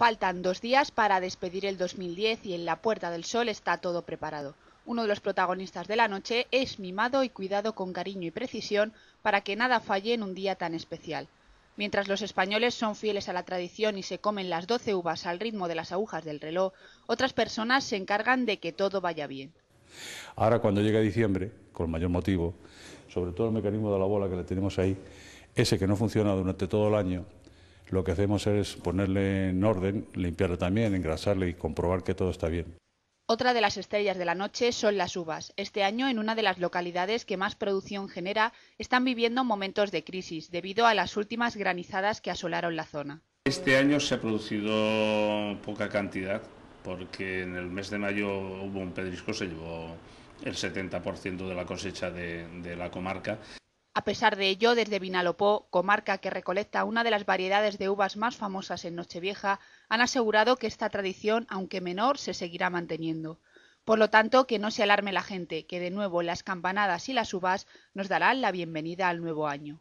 Faltan dos días para despedir el 2010 y en la Puerta del Sol está todo preparado. Uno de los protagonistas de la noche es mimado y cuidado con cariño y precisión para que nada falle en un día tan especial. Mientras los españoles son fieles a la tradición y se comen las doce uvas al ritmo de las agujas del reloj, otras personas se encargan de que todo vaya bien. Ahora cuando llega diciembre, con mayor motivo, sobre todo el mecanismo de la bola que le tenemos ahí, ese que no funciona durante todo el año, lo que hacemos es ponerle en orden, limpiarle también, engrasarle y comprobar que todo está bien. Otra de las estrellas de la noche son las uvas. Este año, en una de las localidades que más producción genera, están viviendo momentos de crisis debido a las últimas granizadas que asolaron la zona. Este año se ha producido poca cantidad porque en el mes de mayo hubo un pedrisco, se llevó el 70% de la cosecha de la comarca. A pesar de ello, desde Vinalopó, comarca que recolecta una de las variedades de uvas más famosas en Nochevieja, han asegurado que esta tradición, aunque menor, se seguirá manteniendo. Por lo tanto, que no se alarme la gente, que de nuevo las campanadas y las uvas nos darán la bienvenida al nuevo año.